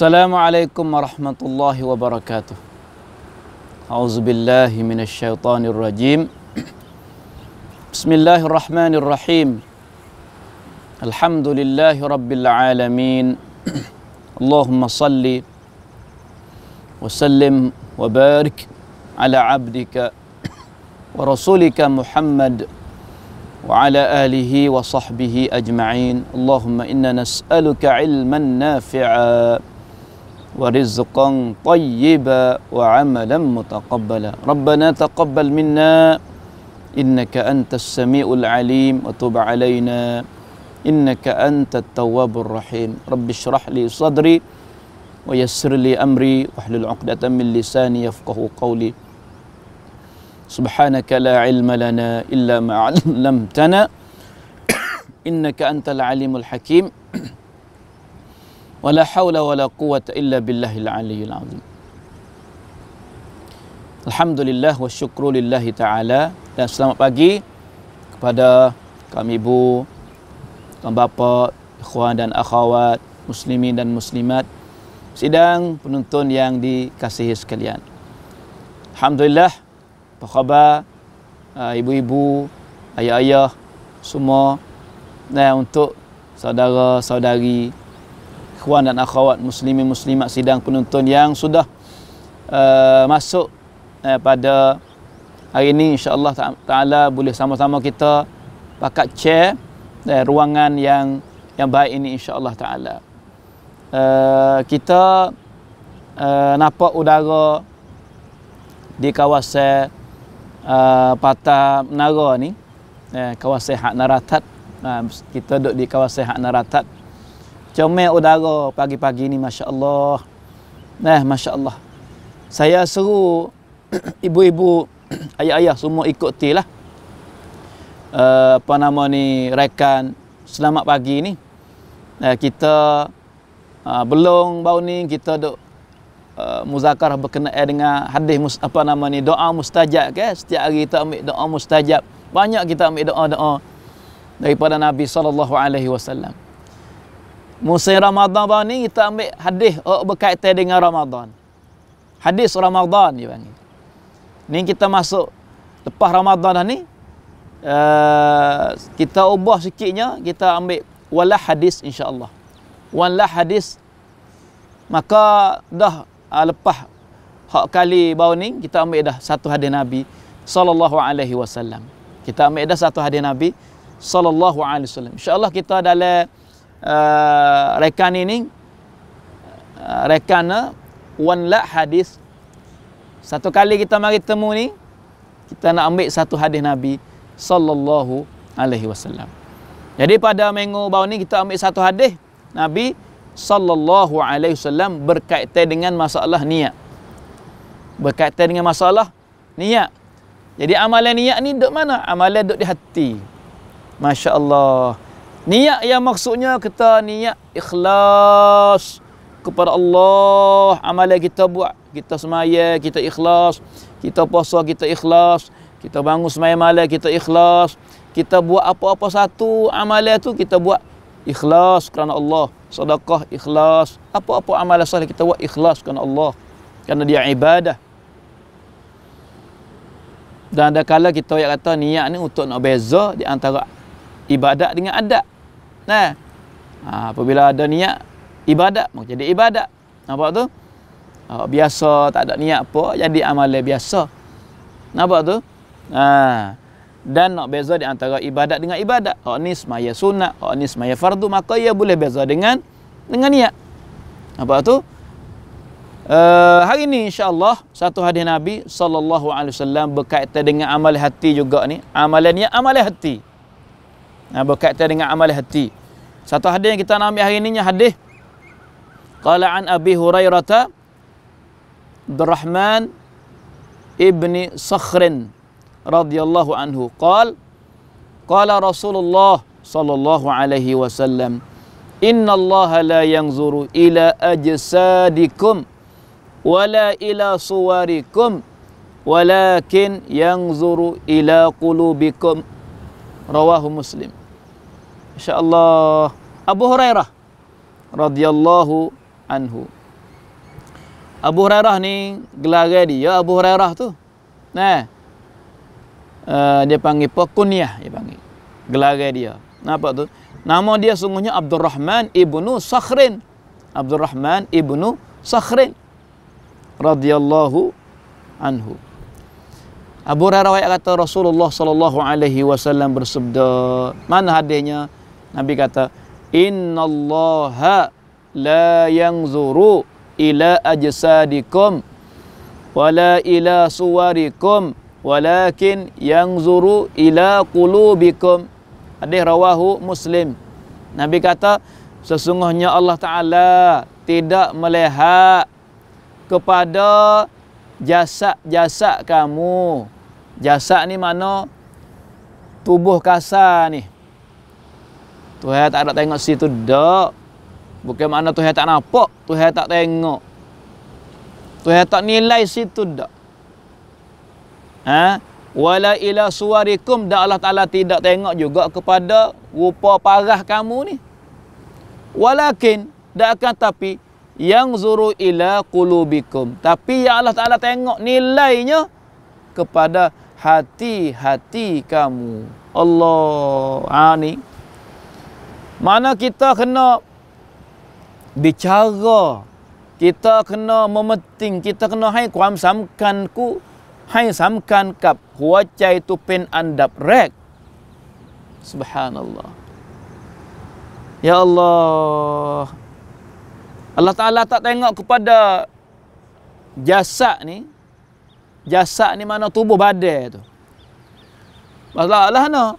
السلام عليكم ورحمة الله وبركاته أعوذ بالله من الشيطان الرجيم بسم الله الرحمن الرحيم الحمد لله رب العالمين اللهم صل وسلم وبارك على عبدك ورسولك محمد وعلى آله وصحبه أجمعين اللهم إنا نسألك علما نافعا ورزقا طيبا وعملا متقبلا ربنا تقبل منا إنك أنت السميع العليم وتب علينا إنك أنت التواب الرحيم رب اشرح لي صدري ويسر لي أمري واحلل عقدة من لساني يفقه قولي سبحانك لا علم لنا إلا ما علمتنا إنك أنت العليم الحكيم wala haula wala quwata illa billahil aliyyil azim alhamdulillah wa syukrulillahi taala dan selamat pagi kepada kami ibu kami bapa ikhwan dan akhwat muslimin dan muslimat sidang penonton yang dikasihi sekalian alhamdulillah apa khabar ah, ibu-ibu ayah-ayah semua dan untuk saudara-saudari ikhwan dan akhwat muslimin muslimat sidang penonton yang sudah uh, masuk uh, pada hari ini Insya Allah taala boleh sama-sama kita pakat chair dan uh, ruangan yang yang baik ini Insya Allah taala uh, kita uh, nampak udara di kawasan uh, patah menara ni uh, kawasan hak naratat uh, kita duduk di kawasan hak naratat Comel udara pagi-pagi ni Masya Allah Nah, Masya Allah Saya seru Ibu-ibu Ayah-ayah semua ikuti lah uh, Apa nama ni Rekan Selamat pagi ni uh, Kita uh, Belum baru ni kita duk uh, Muzakarah berkenaan dengan hadis apa nama ni doa mustajab ke okay? setiap hari kita ambil doa mustajab banyak kita ambil doa-doa daripada Nabi saw. alaihi wasallam musim Ramadan baru ni kita ambil hadis oh berkaitan dengan Ramadan. Hadis Ramadan dia panggil. Ni kita masuk lepas Ramadan dah ni uh, kita ubah sikitnya kita ambil wala hadis insya Allah Wala hadis maka dah uh, lepas hak kali baru ni kita ambil dah satu hadis Nabi sallallahu alaihi wasallam. Kita ambil dah satu hadis Nabi sallallahu alaihi wasallam. Insyaallah kita dalam Ah, rekan ini ah, rekan ah, wan la hadis satu kali kita mari temu ni kita nak ambil satu hadis nabi sallallahu alaihi wasallam jadi pada minggu bau ni kita ambil satu hadis nabi sallallahu alaihi wasallam berkaitan dengan masalah niat berkaitan dengan masalah niat jadi amalan niat ni duk mana amalan duk di hati masya-Allah Niat yang maksudnya kita niat ikhlas kepada Allah. Amalan kita buat. Kita semaya, kita ikhlas. Kita puasa, kita ikhlas. Kita bangun semaya malam, kita ikhlas. Kita buat apa-apa satu amalan tu kita buat ikhlas kerana Allah. Sedekah ikhlas. Apa-apa amalan salih kita buat ikhlas kerana Allah. Kerana dia ibadah. Dan ada kala kita yang kata niat ni untuk nak beza di antara ibadat dengan adat. Nah, ha, apabila ada niat ibadat mau jadi ibadat nampak tu ha, biasa tak ada niat apa jadi amal biasa nampak tu ha, dan nak beza di antara ibadat dengan ibadat hak ni semaya sunat hak ni semaya fardu maka ia boleh beza dengan dengan niat nampak tu Uh, hari ini insyaAllah satu hadis Nabi SAW berkaitan dengan amal hati juga ni. Amalan niat, amal hati. Nah, berkaitan dengan amal hati. Satu hadis yang kita nak ambil hari ini hadis Qala an Abi Hurairah Abdurrahman ibni Sakhr radhiyallahu anhu qal qala Rasulullah sallallahu alaihi wasallam Inna Allah la yanzuru ila ajsadikum wala ila suwarikum walakin yanzuru ila qulubikum rawahu muslim insyaallah Abu Hurairah radhiyallahu anhu. Abu Hurairah ni gelar dia ya, Abu Hurairah tu. Nah. Uh, dia panggil pokuniah dia panggil. Gelar dia. Napa tu? Nama dia sungguhnya Abdul Rahman ibnu Sakhrin. Abdul Rahman ibnu Sakhrin radhiyallahu anhu. Abu Hurairah kata Rasulullah sallallahu alaihi wasallam bersabda, mana hadisnya? Nabi kata, Inna innallaha la yanzuru ila ajsadikum wala ila suwarikum walakin yanzuru ila qulubikum hadis rawahu muslim nabi kata sesungguhnya Allah taala tidak melihat kepada jasad-jasad kamu jasad ni mana tubuh kasar ni Tuhan tak ada tengok situ dak. Bukan mana Tuhan tak nampak, Tuhan tak tengok. Tuhan tak nilai situ dak. Ha? Wala ila suwarikum da Allah Taala tidak tengok juga kepada rupa parah kamu ni. Walakin da akan tapi yang zuru ila qulubikum. Tapi ya Allah Taala tengok nilainya kepada hati-hati kamu. Allah ani ha, mana kita kena bicara, kita kena memeting, kita kena hai kuam samkan ku, hai samkan kap huacai tu pen andap rek. Subhanallah. Ya Allah. Allah Ta'ala tak tengok kepada jasad ni. Jasad ni mana tubuh badai tu. Masalah Allah nak.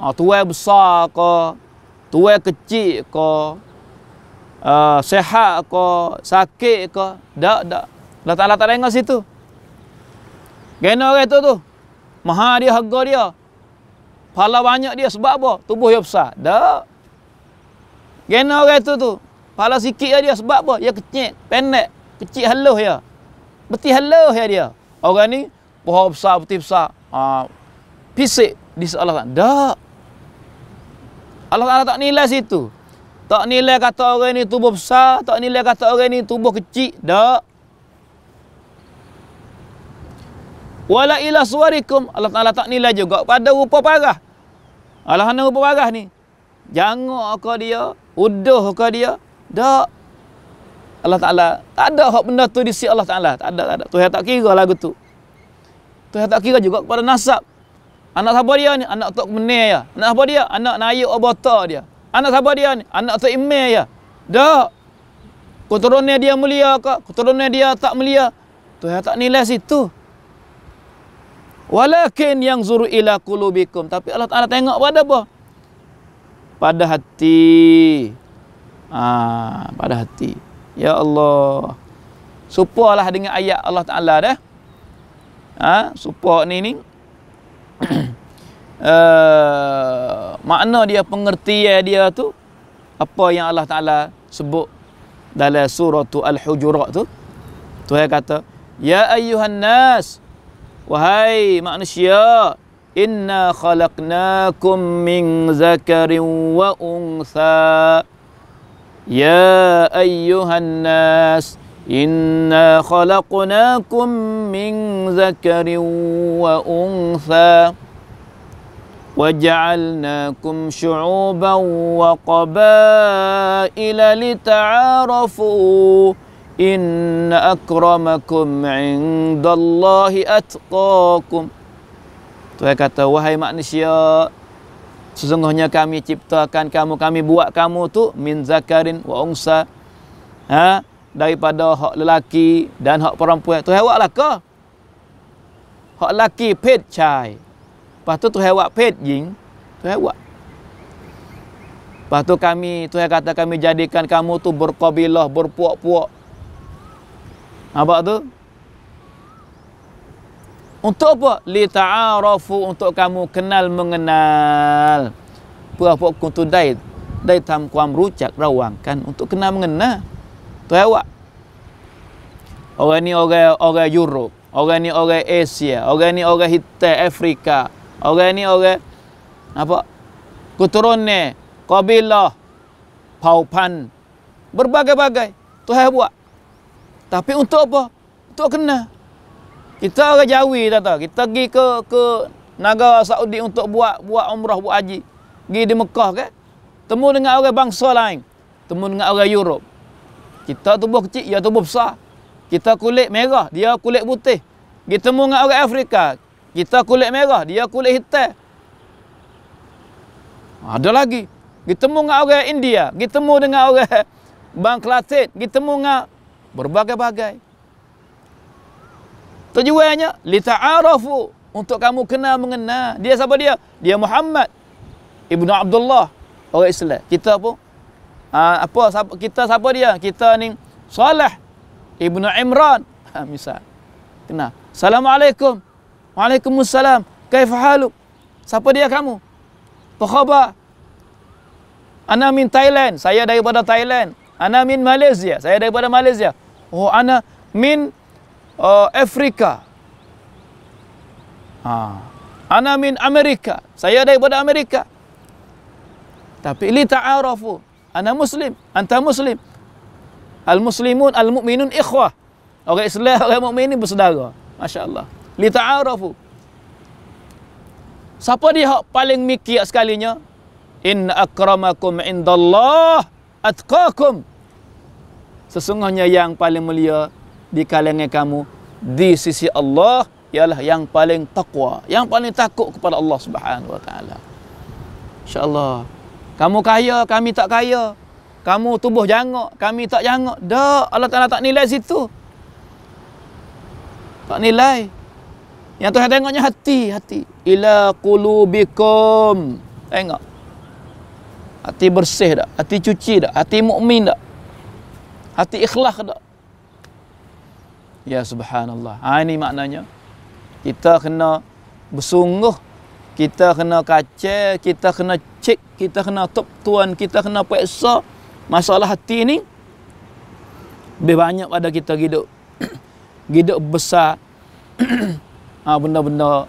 Ha, tuai besar kau. Tua kecil ke uh, ah, sehat ke sakit ke dak dak Allah Taala tak dengar situ kena orang tu tu maha dia harga dia pala banyak dia sebab apa tubuh dia besar dak kena orang tu tu pala sikit dia sebab apa dia kecil pendek kecil halus dia beti halus dia orang ni pohon besar beti besar ah uh, pisik di Allah tak dak Allah Taala tak nilai situ. Tak nilai kata orang ni tubuh besar, tak nilai kata orang ni tubuh kecil, dak. Wala ila suwarikum. Allah Taala tak nilai juga pada rupa parah. Allah Taala rupa parah ni. Jangok ke dia, uduh ke dia, dak. Allah Taala tak ada hak benda tu di sisi Allah Taala, tak ada, tak ada. Tuhan tak kira lagu tu. Tuhan tak kira juga kepada nasab. Anak siapa dia ni? Anak tok menel ya. Anak siapa dia? Anak naik abota dia. Anak siapa dia ni? Anak tok imel ya. Dak. Keturunan dia mulia ke? Keturunan dia tak mulia. Tu yang tak nilai situ. Walakin yang zuru ila kulubikum. Tapi Allah Ta'ala tengok pada apa? Pada hati. Ah, pada hati. Ya Allah. Supalah dengan ayat Allah Ta'ala dah. Ha? Supak ni ni uh, makna dia pengertian dia tu apa yang Allah Taala sebut dalam surah tu al-hujurat tu tu dia kata ya ayuhan nas wahai manusia inna khalaqnakum min zakarin wa untha ya ayuhan nas inna khalaqnakum min zakarin wa untha وجعلناكم شعوبا وقبائل لتعارفوا إن أكرمكم عند الله أتقاكم Tuhan kata, wahai manusia, sesungguhnya kami ciptakan kamu, kami buat kamu tu min zakarin wa unsa. Ha? Daripada hak lelaki dan hak perempuan. Tuhan buatlah kau. Hak lelaki, pet chai. Lepas tu Tuhan buat pet jing. Tuhan buat. Lepas tu kami, Tuhan kata kami jadikan kamu tu berkabilah, berpuak-puak. Apa tu? Untuk apa? Li ta'arafu untuk kamu kenal mengenal. Puak-puak kuntu dai. Dai tam kuam rucak rawang kan untuk kenal mengenal. Tu awak. Orang ni orang orang Europe, orang ni orang Asia, orang ni orang Hitam Afrika. Orang ni orang apa? Keturunan kabilah paupan berbagai-bagai Tuhan buat. Tapi untuk apa? Untuk kena. Kita orang Jawi tak tahu. Kita pergi ke ke negara Saudi untuk buat buat umrah buat haji. Pergi di Mekah ke? Kan? Temu dengan orang bangsa lain. Temu dengan orang Europe. Kita tubuh kecil, dia ya tubuh besar. Kita kulit merah, dia kulit putih. Kita temu dengan orang Afrika, kita kulit merah, dia kulit hitam. Ada lagi. Kita temu dengan orang India, kita temu dengan orang Bangladesh, kita temu dengan berbagai-bagai. Tujuannya li ta'arafu untuk kamu kenal mengenal. Dia siapa dia? Dia Muhammad Ibnu Abdullah orang Islam. Kita pun apa ah, kita siapa dia? Kita ni Saleh Ibnu Imran. Ha, misal. Kenal. Assalamualaikum. Waalaikumsalam. Kaifa haluk? Siapa dia kamu? Apa khabar? Ana min Thailand. Saya daripada Thailand. Ana min Malaysia. Saya daripada Malaysia. Oh, ana min uh, Afrika. Ha. Ana min Amerika. Saya daripada Amerika. Tapi li ta'arafu. Ana Muslim. Anta Muslim. Al-Muslimun, Al-Mu'minun, Ikhwah. Orang Islam, orang Mu'min ini bersedara. Masya Allah li ta'arafu siapa dia hak paling mikir sekalinya in akramakum indallah atqakum sesungguhnya yang paling mulia di kalangan kamu di sisi Allah ialah yang paling takwa yang paling takut kepada Allah Subhanahu wa taala insyaallah kamu kaya kami tak kaya kamu tubuh jangok kami tak jangok dah Allah Taala tak nilai situ tak nilai yang Tuhan tengoknya hati, hati. Ila qulubikum. Tengok. Hati bersih tak? Hati cuci tak? Hati mukmin tak? Hati ikhlas tak? Ya subhanallah. Ha, ini maknanya. Kita kena bersungguh. Kita kena kaca. Kita kena cek. Kita kena top tuan. Kita kena peksa. Masalah hati ni. Lebih banyak pada kita hidup. hidup besar. Ha, benda-benda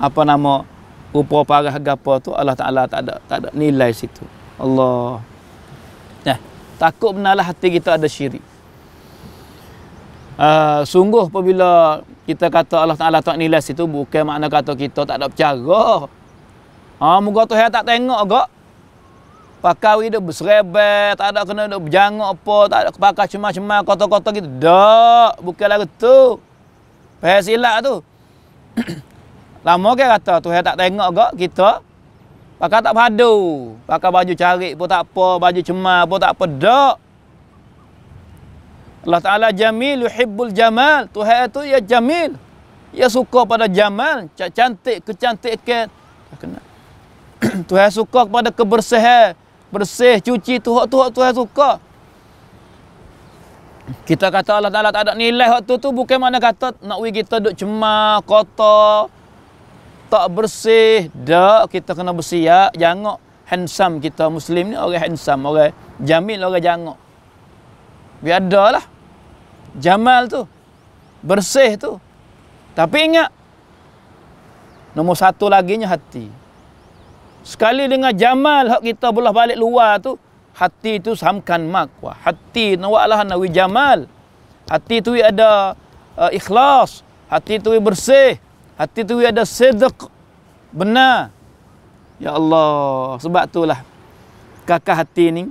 apa nama rupa parah gapo tu Allah Taala tak ada tak ada nilai situ. Allah. Nah, ya, takut benarlah hati kita ada syirik. Uh, sungguh apabila kita kata Allah Taala tak nilai situ bukan makna kata kita tak ada cara. Ha uh, moga Tuhan tak tengok gak. Pakai hidup berserebel, tak ada kena hidup berjangok apa, tak ada pakai cema-cema, kotor-kotor gitu. Dak, bukanlah itu. Pahal silap tu. Lama ke kata tu saya tak tengok kok kita. Pakai tak padu. Pakai baju cari pun tak apa. Baju cemar pun tak apa. Tak. Allah Ta'ala jamil. Yuhibbul jamal. Tuhan tu ya jamil. Ya suka pada jamal. Cantik kecantikan. Tak kena. Tuhan suka pada kebersihan. Bersih, cuci, tuhak-tuhak Tuhan suka kita kata Allah Ta'ala tak ada nilai waktu tu bukan mana kata nak we kita duk cemar, kotor, tak bersih, dak kita kena bersiap, jangok handsome kita muslim ni orang handsome, orang jamil orang jangok. biadalah jamal tu. Bersih tu. Tapi ingat nombor satu laginya hati. Sekali dengan jamal hak kita belah balik luar tu, hati itu samkan makwa hati nawalah nawi jamal hati itu ada uh, ikhlas hati itu bersih hati itu ada sedek benar ya Allah sebab itulah kakak hati ini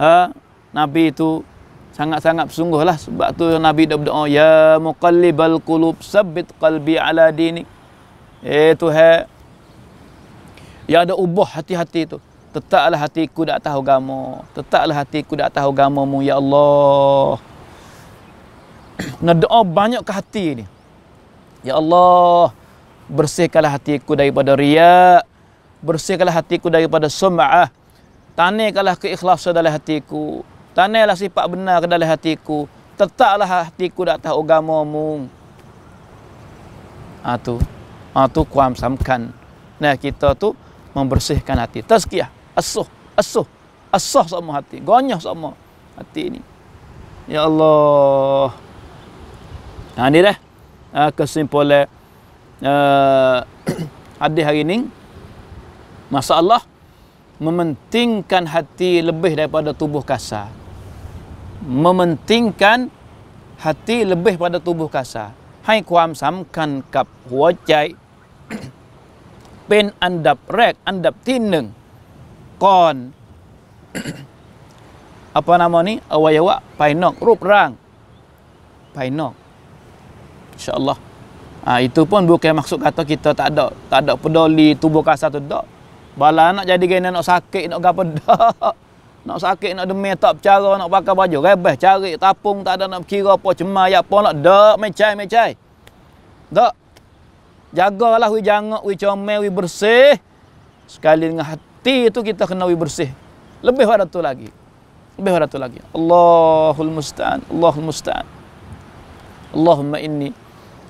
uh, Nabi itu sangat-sangat lah sebab tu Nabi dah berdoa ya al qulub sabbit qalbi ala dini eh tu ya ada ubah hati-hati itu. -hati Tetaklah hatiku tak tahu agama. Tetaklah hatiku tak tahu agamamu, Ya Allah. Nak banyak ke hati ni. Ya Allah, bersihkanlah hatiku daripada ria. Bersihkanlah hatiku daripada sum'ah. Tanihkanlah keikhlasan dalam hatiku. Tanihlah sifat benar ke dalam hatiku. Tetaklah hatiku tak tahu agamamu. Itu. Ha, atu ha, atu kuam samkan. Nah, kita tu membersihkan hati. Tazkiyah asuh asuh asah sama hati gonyah sama hati ini. ya Allah nah ni dah uh, kesimpulan uh, hadis hari ni masalah mementingkan hati lebih daripada tubuh kasar mementingkan hati lebih pada tubuh kasar hai kuam samkan kap huacai pen andap rek andap tineng arqan apa nama ni awayawa painok rup rang painok insyaallah ha, itu pun bukan maksud kata kita tak ada tak ada peduli tubuh kasar tu dak bala nak jadi gena nak sakit nak gapo dak nak sakit nak demi tak bercara nak pakai baju rebah cari tapung tak ada nak kira apa cemai ya apa nak dak mecai mecai dak jagalah wi jangak wi comel wi bersih sekali dengan hati hati itu kita kena bersih. Lebih pada tu lagi. Lebih pada tu lagi. Allahul musta'an, Allahul musta'an. Allahumma inni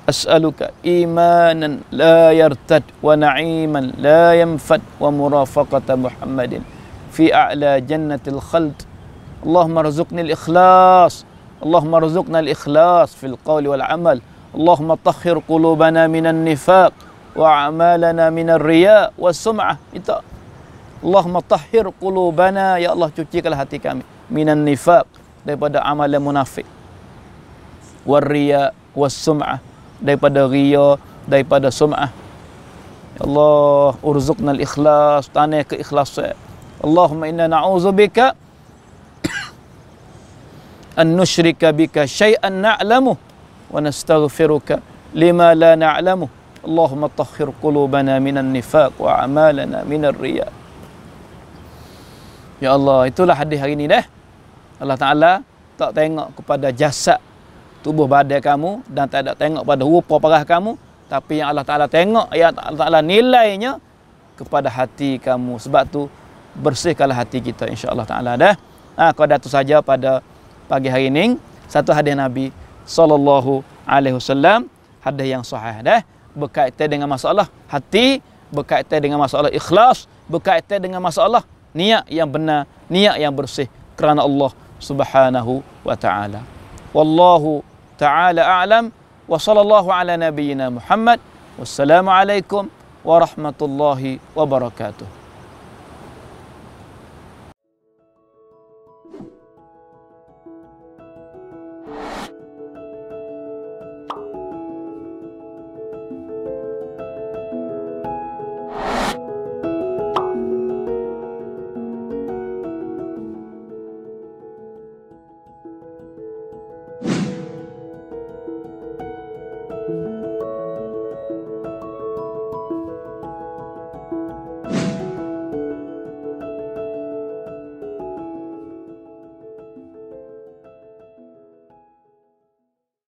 as'aluka imanan la yartad wa na'iman la yanfad wa murafaqata Muhammadin fi a'la jannatil khald. Allahumma rizqni al-ikhlas. Allahumma rizqna al-ikhlas fil qawli wal amal. Allahumma tahhir qulubana minan nifaq wa a'malana minar riya' was sum'ah. Itu Allahumma tahhir qulubana ya Allah cucikanlah hati kami minan nifaq daripada amalan munafik warriya was-sum'ah daripada riya daripada sum'ah ya Allah urzuqnal ikhlas tanya keikhlasan Allahumma inna na'udzubika an nusyrika bika syai'an na'lamu wa nastaghfiruka lima la na'lamu Allahumma tahhir qulubana minan nifaq wa amalana minar riya' Ya Allah, itulah hadis hari ini dah. Allah Ta'ala tak tengok kepada jasad tubuh badan kamu dan tak ada tengok pada rupa parah kamu. Tapi yang Allah Ta'ala tengok, ya Allah Ta'ala nilainya kepada hati kamu. Sebab tu bersihkanlah hati kita insya Allah Ta'ala dah. Ha, kau datu saja pada pagi hari ini. Satu hadis Nabi Sallallahu Alaihi Wasallam. Hadis yang sahih dah. Berkaitan dengan masalah hati. Berkaitan dengan masalah ikhlas. Berkaitan dengan masalah niat yang benar, niat yang bersih kerana Allah Subhanahu wa taala. Wallahu taala a'lam wa sallallahu ala nabiyyina Muhammad. Wassalamualaikum warahmatullahi wabarakatuh.